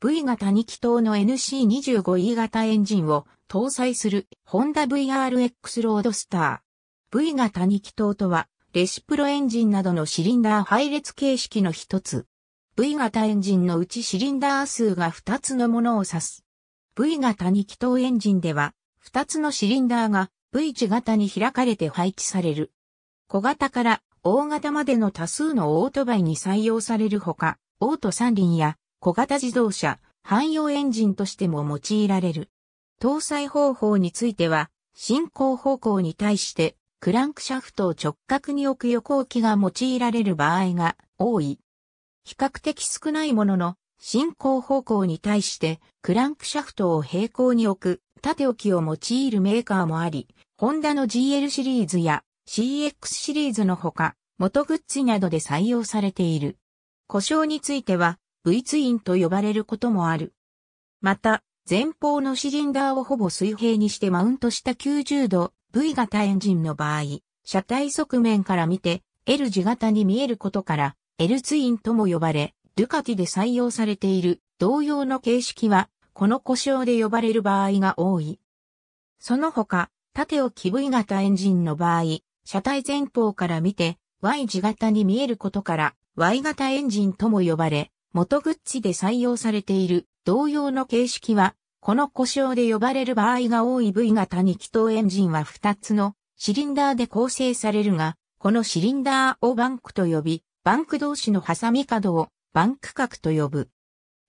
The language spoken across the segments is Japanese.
V 型2気筒の NC25E 型エンジンを搭載するホンダ VRX ロードスター。V 型2気筒とは、レシプロエンジンなどのシリンダー配列形式の一つ。V 型エンジンのうちシリンダー数が2つのものを指す。V 型2気筒エンジンでは、2つのシリンダーが V 字型に開かれて配置される。小型から大型までの多数のオートバイに採用されるほか、オート三輪や小型自動車、汎用エンジンとしても用いられる。搭載方法については、進行方向に対してクランクシャフトを直角に置く横置きが用いられる場合が多い。比較的少ないものの、進行方向に対してクランクシャフトを平行に置く縦置きを用いるメーカーもあり、ホンダの GL シリーズや CX シリーズのほか、元グッズなどで採用されている。故障については、V ツインと呼ばれることもある。また、前方のシリンダーをほぼ水平にしてマウントした90度 V 型エンジンの場合、車体側面から見て L 字型に見えることから L ツインとも呼ばれ、ドゥカティで採用されている同様の形式は、この故障で呼ばれる場合が多い。その他、縦置き V 型エンジンの場合、車体前方から見て Y 字型に見えることから Y 型エンジンとも呼ばれ、元グッチで採用されている同様の形式は、この故障で呼ばれる場合が多い V 型2気筒エンジンは2つのシリンダーで構成されるが、このシリンダーをバンクと呼び、バンク同士の挟み角をバンク角と呼ぶ。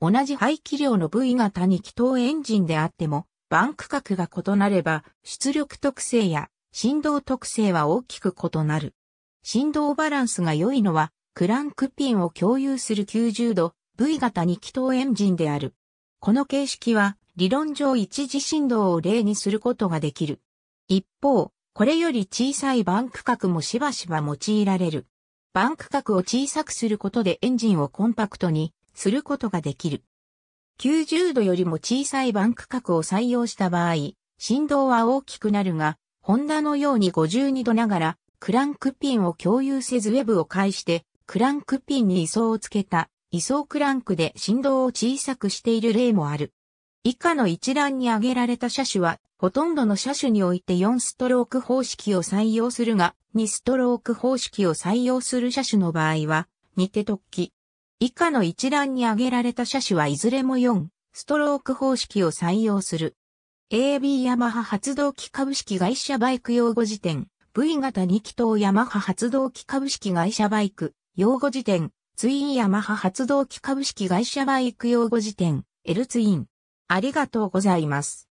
同じ排気量の V 型2気筒エンジンであっても、バンク角が異なれば、出力特性や振動特性は大きく異なる。振動バランスが良いのは、クランクピンを共有する90度 V 型2気筒エンジンである。この形式は理論上一時振動を例にすることができる。一方、これより小さいバンク角もしばしば用いられる。バンク角を小さくすることでエンジンをコンパクトにすることができる。90度よりも小さいバンク角を採用した場合、振動は大きくなるが、ホンダのように52度ながら、クランクピンを共有せずウェブを介してクランクピンに位相をつけた位相クランクで振動を小さくしている例もある。以下の一覧に挙げられた車種は、ほとんどの車種において4ストローク方式を採用するが、2ストローク方式を採用する車種の場合は、似て突起。以下の一覧に挙げられた車種はいずれも4ストローク方式を採用する。AB ヤマハ発動機株式会社バイク用語辞典 V 型2気筒ヤマハ発動機株式会社バイク用語辞典、ツインヤマハ発動機株式会社バイク用語辞典、L ツイン。ありがとうございます。